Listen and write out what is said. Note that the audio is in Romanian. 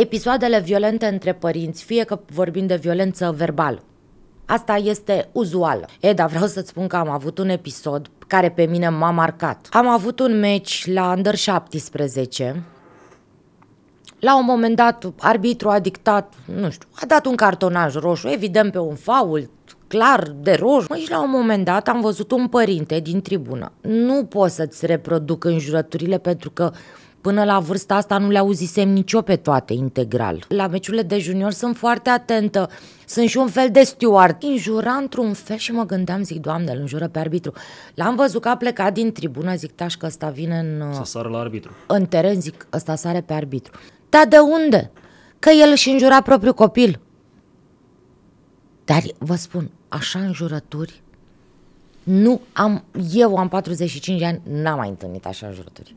episoadele violente între părinți, fie că vorbim de violență verbală. Asta este uzual. E, dar vreau să-ți spun că am avut un episod care pe mine m-a marcat. Am avut un meci la Under 17. La un moment dat, arbitru a dictat, nu știu, a dat un cartonaj roșu, evident pe un fault, clar de roșu. Mă, și la un moment dat am văzut un părinte din tribună. Nu pot să-ți reproduc înjurăturile pentru că Până la vârsta asta nu le auzisem nicio pe toate integral. La meciurile de junior sunt foarte atentă, sunt și un fel de steward. Injura într-un fel și mă gândeam, zic, doamne, îl înjură pe arbitru. L-am văzut că a plecat din tribună, zic, taș că ăsta vine în... Să uh, sară la arbitru. În teren, zic, ăsta sare pe arbitru. Dar de unde? Că el își înjura propriul copil. Dar vă spun, așa înjurături nu am, eu am 45 de ani, n-am mai întâlnit așa jurături.